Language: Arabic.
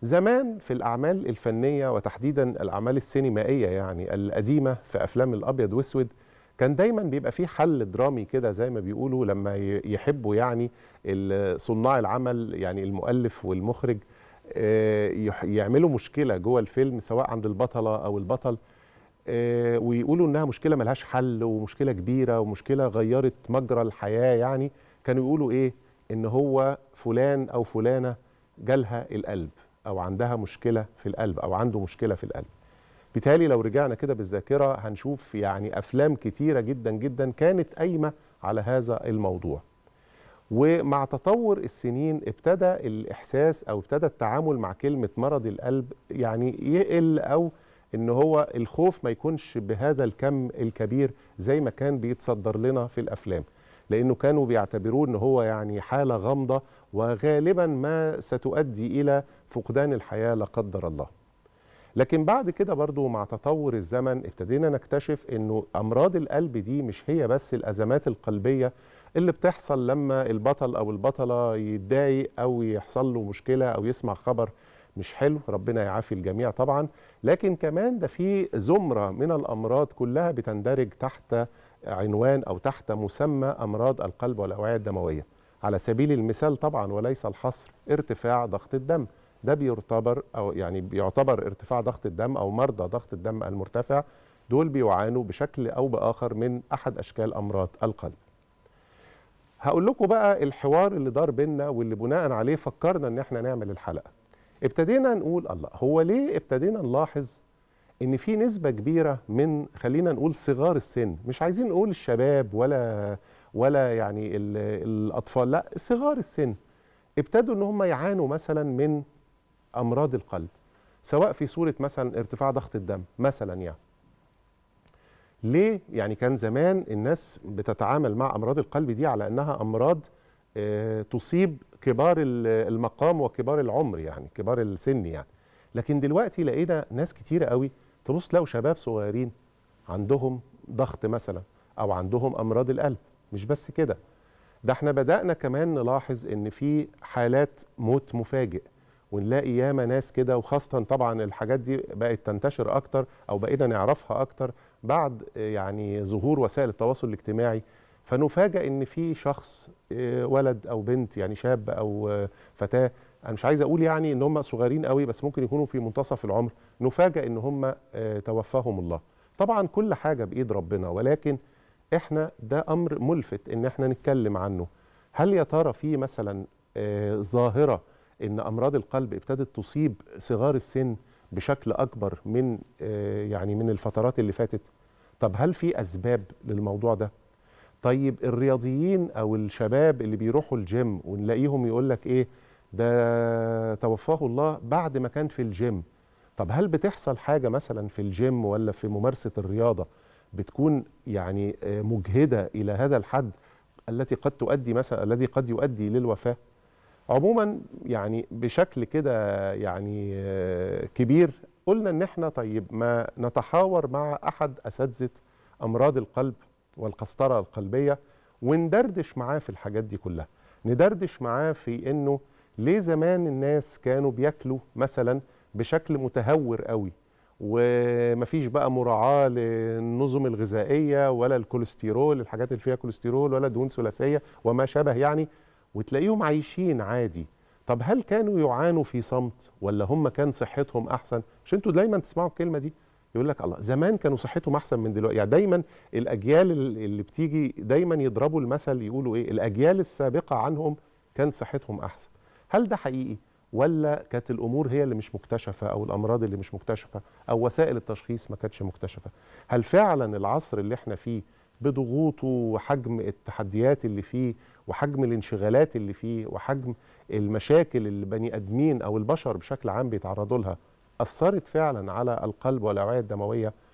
زمان في الأعمال الفنية وتحديدا الأعمال السينمائية يعني القديمة في أفلام الأبيض وأسود كان دايما بيبقى في حل درامي كده زي ما بيقولوا لما يحبوا يعني صناع العمل يعني المؤلف والمخرج آه، يعملوا مشكلة جوه الفيلم سواء عند البطلة أو البطل آه، ويقولوا إنها مشكلة ملهاش حل ومشكلة كبيرة ومشكلة غيرت مجرى الحياة يعني كانوا يقولوا إيه إن هو فلان أو فلانة جالها القلب او عندها مشكله في القلب او عنده مشكله في القلب بالتالي لو رجعنا كده بالذاكره هنشوف يعني افلام كتيره جدا جدا كانت قايمه على هذا الموضوع ومع تطور السنين ابتدى الاحساس او ابتدى التعامل مع كلمه مرض القلب يعني يقل او ان هو الخوف ما يكونش بهذا الكم الكبير زي ما كان بيتصدر لنا في الافلام لانه كانوا بيعتبروه ان هو يعني حاله غامضه وغالبا ما ستؤدي الى فقدان الحياه لا قدر الله لكن بعد كده برضو مع تطور الزمن ابتدينا نكتشف انه امراض القلب دي مش هي بس الازمات القلبيه اللي بتحصل لما البطل او البطله يتضايق او يحصل له مشكله او يسمع خبر مش حلو ربنا يعافي الجميع طبعا لكن كمان ده في زمره من الامراض كلها بتندرج تحت عنوان او تحت مسمى امراض القلب والاوعيه الدمويه على سبيل المثال طبعا وليس الحصر ارتفاع ضغط الدم ده بيعتبر او يعني بيعتبر ارتفاع ضغط الدم او مرضى ضغط الدم المرتفع دول بيعانوا بشكل او باخر من احد اشكال امراض القلب. هقول لكم بقى الحوار اللي دار بينا واللي بناء عليه فكرنا ان احنا نعمل الحلقه. ابتدينا نقول الله هو ليه ابتدينا نلاحظ ان في نسبه كبيره من خلينا نقول صغار السن مش عايزين نقول الشباب ولا ولا يعني الاطفال لا صغار السن ابتدوا ان هم يعانوا مثلا من امراض القلب سواء في صوره مثلا ارتفاع ضغط الدم مثلا يعني ليه يعني كان زمان الناس بتتعامل مع امراض القلب دي على انها امراض آه، تصيب كبار المقام وكبار العمر يعني كبار السن يعني لكن دلوقتي لقينا ناس كتيرة قوي تبص تلاقوا شباب صغيرين عندهم ضغط مثلا او عندهم امراض القلب مش بس كده ده احنا بدانا كمان نلاحظ ان في حالات موت مفاجئ ونلاقي ياما ناس كده وخاصه طبعا الحاجات دي بقت تنتشر اكتر او بقينا نعرفها اكتر بعد يعني ظهور وسائل التواصل الاجتماعي فنفاجئ ان في شخص آه، ولد او بنت يعني شاب او آه، فتاه انا مش عايز اقول يعني ان هم صغيرين قوي بس ممكن يكونوا في منتصف العمر نفاجئ ان هم آه، توفاهم الله طبعا كل حاجه بايد ربنا ولكن احنا ده امر ملفت ان احنا نتكلم عنه هل يا ترى في مثلا ظاهره ان امراض القلب ابتدت تصيب صغار السن بشكل اكبر من آه، يعني من الفترات اللي فاتت طب هل في اسباب للموضوع ده طيب الرياضيين او الشباب اللي بيروحوا الجيم ونلاقيهم يقول لك ايه ده توفاه الله بعد ما كان في الجيم طب هل بتحصل حاجه مثلا في الجيم ولا في ممارسه الرياضه بتكون يعني آه، مجهده الى هذا الحد التي قد تؤدي مثلا الذي قد يؤدي للوفاه عموما يعني بشكل كده يعني آه، كبير قلنا ان احنا طيب ما نتحاور مع احد اساتذه امراض القلب والقسطره القلبيه وندردش معاه في الحاجات دي كلها ندردش معاه في انه ليه زمان الناس كانوا بياكلوا مثلا بشكل متهور قوي ومفيش بقى مراعاه للنظم الغذائيه ولا الكوليسترول الحاجات اللي فيها كوليسترول ولا دهون ثلاثيه وما شابه يعني وتلاقيهم عايشين عادي طب هل كانوا يعانوا في صمت ولا هم كان صحتهم احسن مش انتوا دايما تسمعوا الكلمه دي يقول لك الله زمان كانوا صحتهم احسن من دلوقتي يعني دايما الاجيال اللي بتيجي دايما يضربوا المثل يقولوا ايه الاجيال السابقه عنهم كان صحتهم احسن هل ده حقيقي ولا كانت الامور هي اللي مش مكتشفه او الامراض اللي مش مكتشفه او وسائل التشخيص ما كانتش مكتشفه هل فعلا العصر اللي احنا فيه بضغوطه وحجم التحديات اللي فيه وحجم الانشغالات اللي فيه وحجم المشاكل اللي بني ادمين او البشر بشكل عام بيتعرضوا لها اثرت فعلا على القلب والاوعيه الدمويه